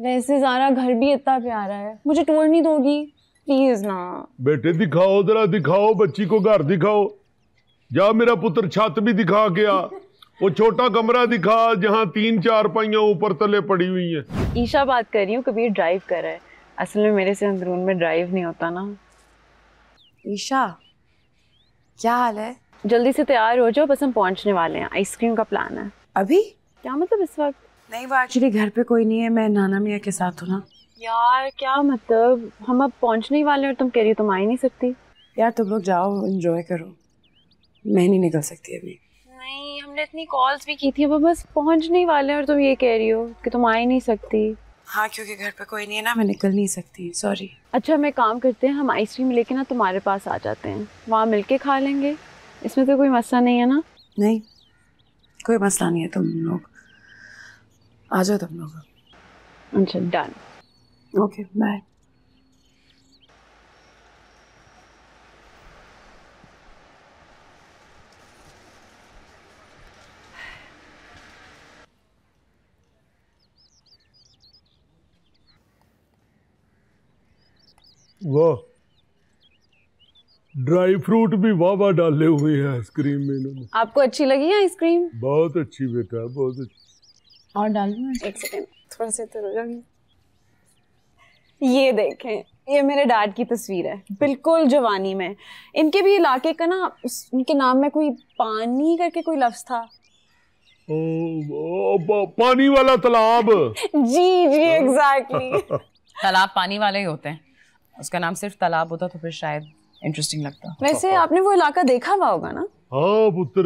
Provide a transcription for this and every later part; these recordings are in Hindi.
वैसे जारा घर भी इतना प्यारा है मुझे तोड़ नहीं दोगी प्लीज ना बेटे दिखाओ जरा दिखाओ बच्ची को घर दिखाओ जा मेरा पुत्र छत भी दिखा गया वो छोटा कमरा दिखा जहाँ तीन चार पाइया ऊपर तले पड़ी हुई है ईशा बात कर रही हूँ कबीर ड्राइव कर रहा है असल में मेरे से अंदरून में ड्राइव नहीं होता ना ईशा क्या हाल है जल्दी से तैयार हो जाओ बस हम पहुँचने वाले हैं आइसक्रीम का प्लान है अभी क्या मतलब इस वक्त नहीं वो एक्चुअली घर पे कोई नहीं है मैं नाना मियाँ के साथ हूँ ना यार क्या मतलब हम अब पहुँचने ही वाले और तुम कह रही हो तुम आ ही नहीं सकती यार तुम लोग जाओ इन्जॉय करो मैं नहीं निकल सकती अभी नहीं हमने इतनी कॉल्स भी की थी अब बस पहुँचने ही वाले और तुम ये कह रही हो कि तुम आ ही नहीं सकती हाँ क्योंकि घर पे कोई नहीं है ना मैं निकल नहीं सकती सॉरी अच्छा मैं काम करते हैं हम आइसक्रीम लेके ना तुम्हारे पास आ जाते हैं वहाँ मिल के खा लेंगे इसमें तो कोई मसला नहीं है ना नहीं कोई मसला नहीं है तुम लोग आ जाओ तुम लोग अच्छा डन ओके बाय वाह ड्राई फ्रूट भी वाह वाह डाले हुए हैं आइसक्रीम में आपको अच्छी लगी आइसक्रीम बहुत अच्छी बेटा बहुत अच्छी और डाल दूँ एक सेकेंड थोड़ा सा तो रुक ये देखें ये मेरे डैड की तस्वीर है बिल्कुल जवानी में इनके भी इलाके का ना इनके नाम में कोई पानी करके कोई लफ्ज था ओ, ओ, पानी वाला तालाब जी जी एग्जैक्टली तालाब पानी वाले ही होते हैं उसका नाम सिर्फ तालाब होता तो फिर शायद इंटरेस्टिंग लगता वैसे आपने वो इलाका देखा हुआ होगा ना हाँ पुत्र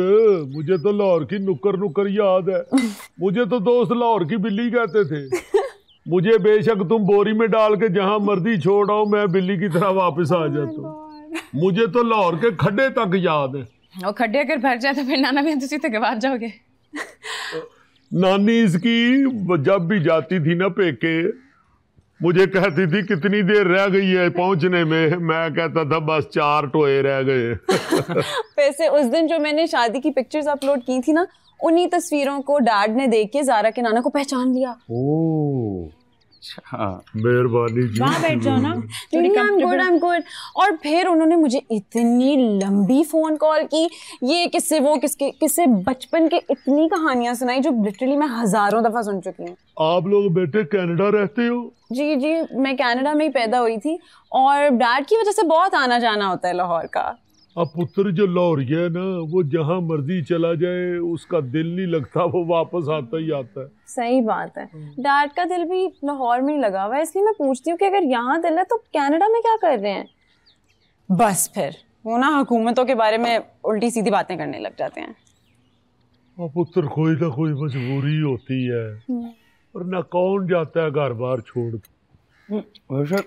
मुझे तो लाहौर की नुक्कर नुक्कर याद है मुझे तो दोस्त लाहौर की बिल्ली कहते थे मुझे बेशक तुम बोरी में डाल के जहां मर्जी छोड़ आओ मैं बिल्ली की तरह वापस आ जाता हूँ मुझे तो लाहौर के खड्डे तक याद है और खड्डे अगर भर जाए तो फिर नाना भी तुझे तक बाहर जाओगे नानी इसकी जब भी जाती थी ना पेके मुझे कहती थी कितनी देर रह गई है पहुंचने में मैं कहता था बस चार टोए रह गए वैसे उस दिन जो मैंने शादी की पिक्चर्स अपलोड की थी ना उन्हीं तस्वीरों को डैड ने देख के जारा के नाना को पहचान लिया ओ अच्छा। मेहरबानी जी वहाँ बैठ जाओ ना थोड़ी गुड आई एम गुड और फिर उन्होंने मुझे इतनी लंबी फ़ोन कॉल की ये किससे वो किसके किससे बचपन के इतनी कहानियाँ सुनाई जो लिटरली मैं हज़ारों दफ़ा सुन चुकी हूँ आप लोग बेटे कनाडा रहते हो जी जी मैं कनाडा में ही पैदा हुई थी और डैड की वजह से बहुत आना जाना होता है लाहौर का अब पुत्र जो लौरिया है ना वो जहाँ मर्जी चला जाए उसका दिल नहीं लगता वो वापस आता ही आता है सही बात है हाँ। डैड का दिल भी लाहौर में ही लगा हुआ है इसलिए मैं पूछती हूँ कि अगर यहाँ दिल है तो कनाडा में क्या कर रहे हैं बस फिर वो ना हुकूमतों के बारे में उल्टी सीधी बातें करने लग जाते हैं और पुत्र कोई ना कोई मजबूरी होती है हम्म। और ना कौन जाता है घर बार छोड़ हम्म,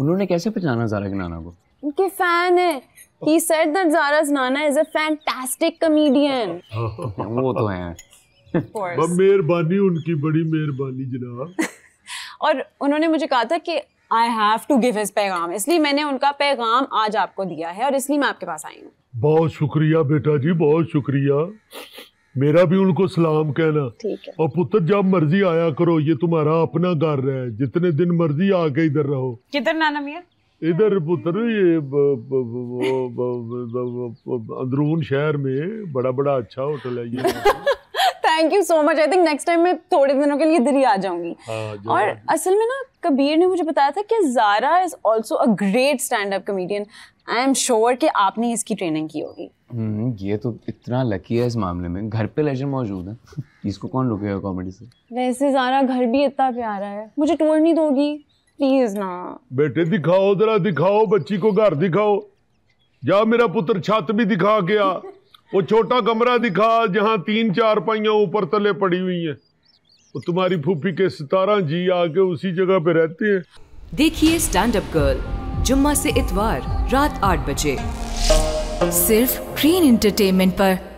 उन्होंने कैसे पहचाना जारा के नाना को उनके फैन है He said that Zara's Nana is a fantastic comedian. वो तो है. मेहरबानी उनकी बड़ी मेहरबानी जनाब. और उन्होंने मुझे कहा था कि I have to give his पैगाम इसलिए मैंने उनका पैगाम आज आपको दिया है और इसलिए मैं आपके पास आई हूँ बहुत शुक्रिया बेटा जी बहुत शुक्रिया मेरा भी उनको सलाम कहना ठीक है और पुत्र जब मर्जी आया करो ये तुम्हारा अपना घर है जितने दिन मर्जी आके इधर रहो किधर नाना मिया? इधर पुत्र ये अंदरून शहर में बड़ा बड़ा अच्छा होटल है ये thank you so much I think next time मैं थोड़े दिनों के लिए दिल्ली आ जाऊंगी हाँ, और असल में ना कबीर ने मुझे बताया था कि Zara is also a great stand up comedian I am sure कि आपने इसकी ट्रेनिंग की होगी हम्म, ये तो इतना लकी है इस मामले में घर पे लेजेंड मौजूद है इसको कौन रुकेगा कॉमेडी से वैसे जारा घर भी इतना प्यारा है मुझे टूर नहीं दोगी प्लीज ना बेटे दिखाओ जरा दिखाओ बच्ची को घर दिखाओ जा मेरा पुत्र छत भी दिखा गया वो छोटा कमरा दिखा जहाँ तीन चार पाइया ऊपर तले पड़ी हुई है वो तुम्हारी फूफी के सितारा जी आके उसी जगह पे रहते हैं देखिए स्टैंड अप गर्ल जुम्मा से इतवार रात आठ बजे सिर्फ ग्रीन इंटरटेनमेंट पर